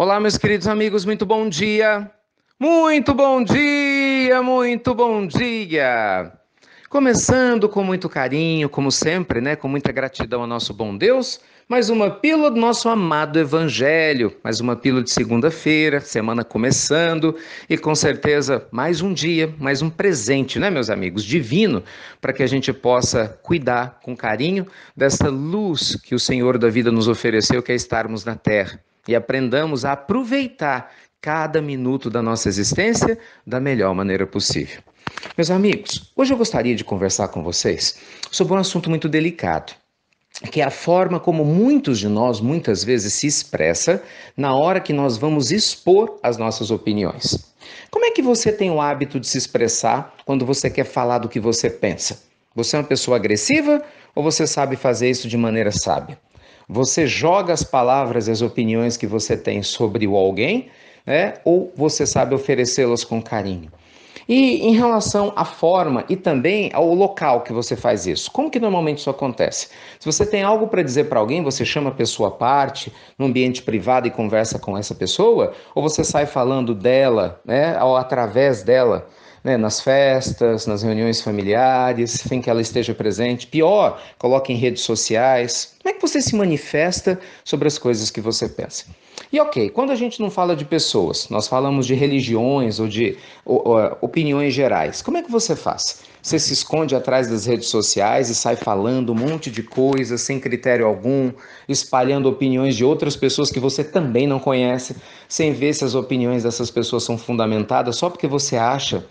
Olá, meus queridos amigos, muito bom dia. Muito bom dia, muito bom dia. Começando com muito carinho, como sempre, né, com muita gratidão ao nosso bom Deus, mais uma pílula do nosso amado evangelho, mais uma pílula de segunda-feira, semana começando e com certeza mais um dia, mais um presente, né, meus amigos, divino, para que a gente possa cuidar com carinho dessa luz que o Senhor da vida nos ofereceu, que é estarmos na terra e aprendamos a aproveitar cada minuto da nossa existência da melhor maneira possível. Meus amigos, hoje eu gostaria de conversar com vocês sobre um assunto muito delicado, que é a forma como muitos de nós muitas vezes se expressa na hora que nós vamos expor as nossas opiniões. Como é que você tem o hábito de se expressar quando você quer falar do que você pensa? Você é uma pessoa agressiva ou você sabe fazer isso de maneira sábia? Você joga as palavras e as opiniões que você tem sobre o alguém, né? ou você sabe oferecê-las com carinho? E em relação à forma e também ao local que você faz isso, como que normalmente isso acontece? Se você tem algo para dizer para alguém, você chama a pessoa à parte, no ambiente privado e conversa com essa pessoa, ou você sai falando dela, né, ou através dela? né, nas festas, nas reuniões familiares, sem que ela esteja presente. Pior, coloque em redes sociais. Como é que você se manifesta sobre as coisas que você pensa? E ok, quando a gente não fala de pessoas, nós falamos de religiões ou de ou, ou, opiniões gerais. Como é que você faz? Você se esconde atrás das redes sociais e sai falando um monte de coisas sem critério algum, espalhando opiniões de outras pessoas que você também não conhece, sem ver se as opiniões dessas pessoas são fundamentadas, só porque você acha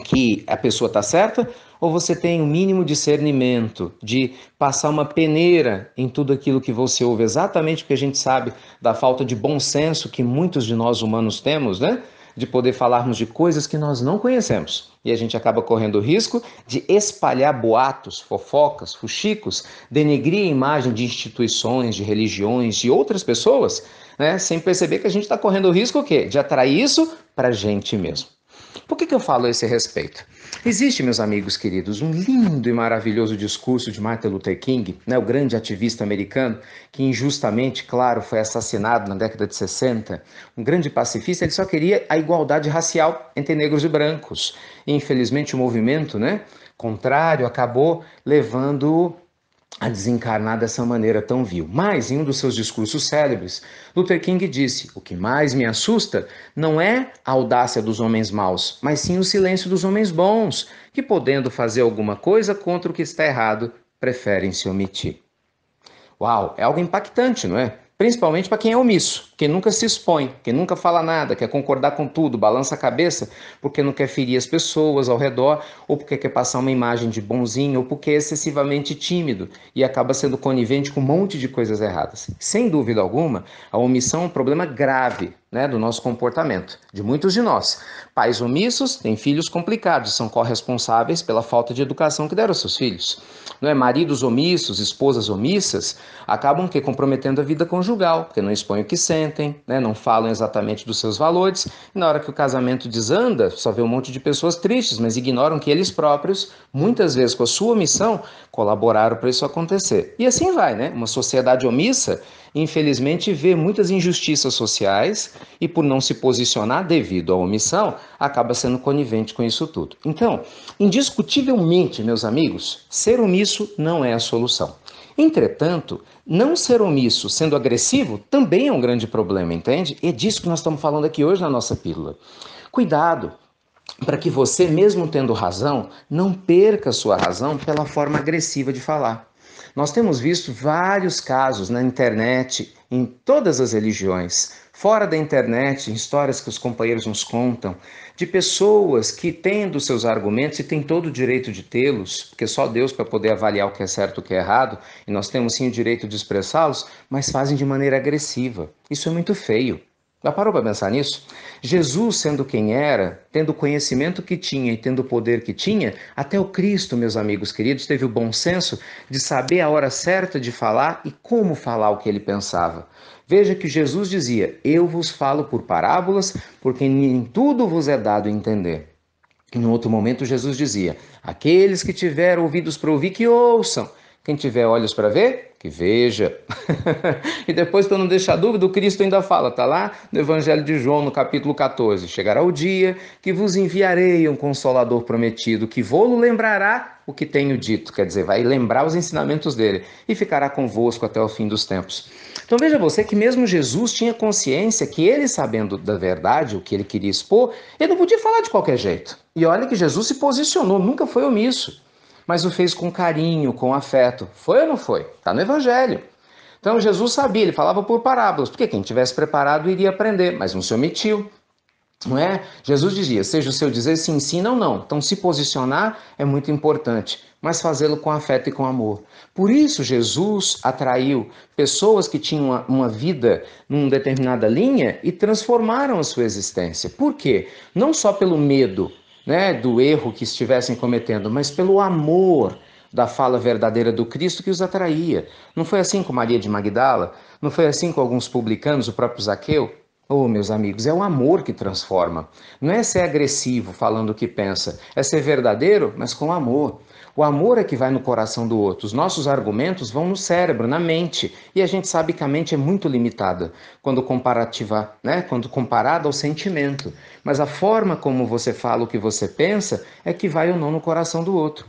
que a pessoa está certa ou você tem o um mínimo discernimento de passar uma peneira em tudo aquilo que você ouve, exatamente porque a gente sabe da falta de bom senso que muitos de nós humanos temos, né? De poder falarmos de coisas que nós não conhecemos. E a gente acaba correndo o risco de espalhar boatos, fofocas, fuxicos, denegrir a imagem de instituições, de religiões, de outras pessoas, né? sem perceber que a gente está correndo o risco o quê? de atrair isso para a gente mesmo. Por que, que eu falo a esse respeito? Existe, meus amigos queridos, um lindo e maravilhoso discurso de Martin Luther King, né, o grande ativista americano, que injustamente, claro, foi assassinado na década de 60. Um grande pacifista, ele só queria a igualdade racial entre negros e brancos. E, infelizmente, o movimento né, contrário acabou levando a desencarnar dessa maneira tão vil. Mas, em um dos seus discursos célebres, Luther King disse: O que mais me assusta não é a audácia dos homens maus, mas sim o silêncio dos homens bons, que, podendo fazer alguma coisa contra o que está errado, preferem se omitir. Uau, é algo impactante, não é? Principalmente para quem é omisso, quem nunca se expõe, quem nunca fala nada, quer concordar com tudo, balança a cabeça porque não quer ferir as pessoas ao redor, ou porque quer passar uma imagem de bonzinho, ou porque é excessivamente tímido e acaba sendo conivente com um monte de coisas erradas. Sem dúvida alguma, a omissão é um problema grave né, do nosso comportamento, de muitos de nós. Pais omissos têm filhos complicados, são corresponsáveis pela falta de educação que deram aos seus filhos. Não é? Maridos omissos, esposas omissas, acabam que comprometendo a vida conjugal, porque não expõem o que sentem, né, não falam exatamente dos seus valores, e na hora que o casamento desanda, só vê um monte de pessoas tristes, mas ignoram que eles próprios, muitas vezes com a sua omissão, colaboraram para isso acontecer. E assim vai, né? Uma sociedade omissa infelizmente, vê muitas injustiças sociais e, por não se posicionar devido à omissão, acaba sendo conivente com isso tudo. Então, indiscutivelmente, meus amigos, ser omisso não é a solução. Entretanto, não ser omisso sendo agressivo também é um grande problema, entende? E é disso que nós estamos falando aqui hoje na nossa pílula. Cuidado, para que você, mesmo tendo razão, não perca sua razão pela forma agressiva de falar. Nós temos visto vários casos na internet, em todas as religiões, fora da internet, em histórias que os companheiros nos contam, de pessoas que tendo seus argumentos e têm todo o direito de tê-los, porque só Deus para poder avaliar o que é certo e o que é errado, e nós temos sim o direito de expressá-los, mas fazem de maneira agressiva. Isso é muito feio. Já parou para pensar nisso? Jesus, sendo quem era, tendo o conhecimento que tinha e tendo o poder que tinha, até o Cristo, meus amigos queridos, teve o bom senso de saber a hora certa de falar e como falar o que ele pensava. Veja que Jesus dizia: Eu vos falo por parábolas, porque nem tudo vos é dado entender. Em outro momento, Jesus dizia: Aqueles que tiveram ouvidos para ouvir, que ouçam. Quem tiver olhos para ver, que veja. e depois, para não deixar dúvida, o Cristo ainda fala, está lá no Evangelho de João, no capítulo 14: Chegará o dia que vos enviarei um consolador prometido, que vou lembrará o que tenho dito, quer dizer, vai lembrar os ensinamentos dele e ficará convosco até o fim dos tempos. Então veja você que mesmo Jesus tinha consciência que ele, sabendo da verdade, o que ele queria expor, ele não podia falar de qualquer jeito. E olha que Jesus se posicionou, nunca foi omisso mas o fez com carinho, com afeto. Foi ou não foi? Está no Evangelho. Então Jesus sabia, ele falava por parábolas, porque quem tivesse preparado iria aprender, mas não se omitiu. Não é? Jesus dizia: seja o seu dizer Se ensina ou não. Então, se posicionar é muito importante, mas fazê-lo com afeto e com amor. Por isso, Jesus atraiu pessoas que tinham uma, uma vida numa determinada linha e transformaram a sua existência. Por quê? Não só pelo medo, né, do erro que estivessem cometendo, mas pelo amor da fala verdadeira do Cristo que os atraía. Não foi assim com Maria de Magdala? Não foi assim com alguns publicanos, o próprio Zaqueu? Oh, meus amigos, é o amor que transforma. Não é ser agressivo falando o que pensa, é ser verdadeiro, mas com amor. O amor é que vai no coração do outro. Os nossos argumentos vão no cérebro, na mente, e a gente sabe que a mente é muito limitada quando comparativa, né? Quando comparada ao sentimento. Mas a forma como você fala o que você pensa é que vai ou não no coração do outro.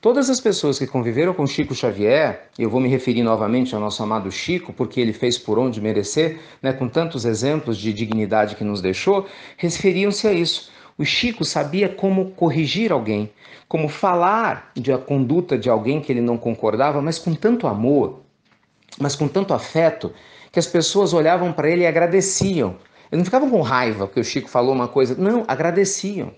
Todas as pessoas que conviveram com Chico Xavier, eu vou me referir novamente ao nosso amado Chico, porque ele fez por onde merecer, né, com tantos exemplos de dignidade que nos deixou, referiam-se a isso. O Chico sabia como corrigir alguém, como falar de a conduta de alguém que ele não concordava, mas com tanto amor, mas com tanto afeto, que as pessoas olhavam para ele e agradeciam. Eles não ficavam com raiva porque o Chico falou uma coisa, não, agradeciam.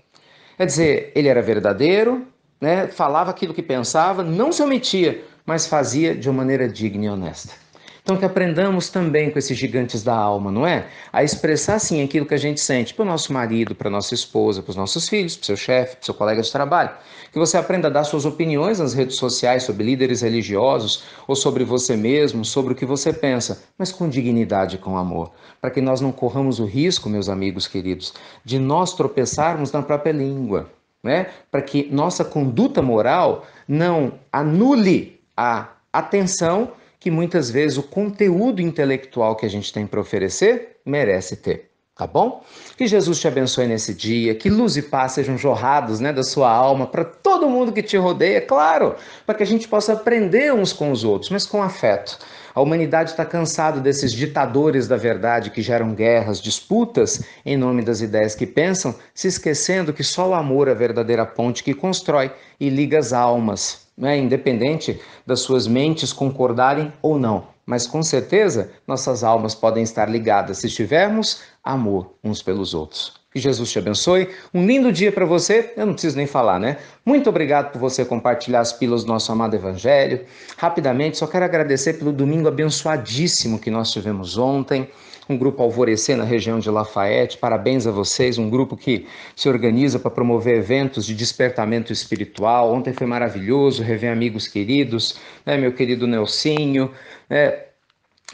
Quer dizer, ele era verdadeiro, né, falava aquilo que pensava, não se omitia, mas fazia de uma maneira digna e honesta. Então que aprendamos também com esses gigantes da alma, não é? A expressar sim aquilo que a gente sente para o nosso marido, para nossa esposa, para os nossos filhos, para o seu chefe, para o seu colega de trabalho. Que você aprenda a dar suas opiniões nas redes sociais sobre líderes religiosos ou sobre você mesmo, sobre o que você pensa, mas com dignidade e com amor, para que nós não corramos o risco, meus amigos queridos, de nós tropeçarmos na própria língua né? para que nossa conduta moral não anule a atenção que muitas vezes o conteúdo intelectual que a gente tem para oferecer merece ter. Tá bom? Que Jesus te abençoe nesse dia, que luz e paz sejam jorrados né, da sua alma para todo mundo que te rodeia, claro, para que a gente possa aprender uns com os outros, mas com afeto. A humanidade está cansada desses ditadores da verdade que geram guerras, disputas em nome das ideias que pensam, se esquecendo que só o amor é a verdadeira ponte que constrói e liga as almas né? independente das suas mentes concordarem ou não. Mas com certeza nossas almas podem estar ligadas se tivermos amor uns pelos outros. Que Jesus te abençoe. Um lindo dia para você. Eu não preciso nem falar, né? Muito obrigado por você compartilhar as pílulas do nosso amado Evangelho. Rapidamente, só quero agradecer pelo domingo abençoadíssimo que nós tivemos ontem. Um grupo Alvorecer na região de Lafayette. Parabéns a vocês. Um grupo que se organiza para promover eventos de despertamento espiritual. Ontem foi maravilhoso rever amigos queridos, né? Meu querido Nelsinho, né?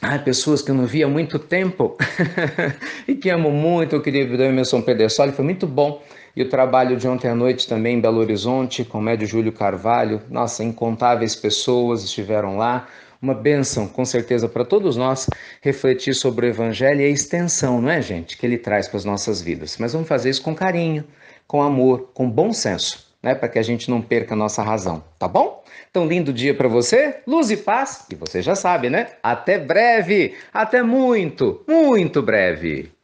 ah, pessoas que eu não via há muito tempo e que amo muito, o querido Emerson Pedersoli, foi muito bom. E o trabalho de ontem à noite também em Belo Horizonte, com o médio Júlio Carvalho, nossa, incontáveis pessoas estiveram lá. Uma bênção, com certeza, para todos nós refletir sobre o Evangelho e a extensão, não é, gente, que ele traz para as nossas vidas. Mas vamos fazer isso com carinho, com amor, com bom senso né, para que a gente não perca a nossa razão, tá bom? Então, lindo dia para você, luz e paz, e você já sabe, né? Até breve, até muito, muito breve.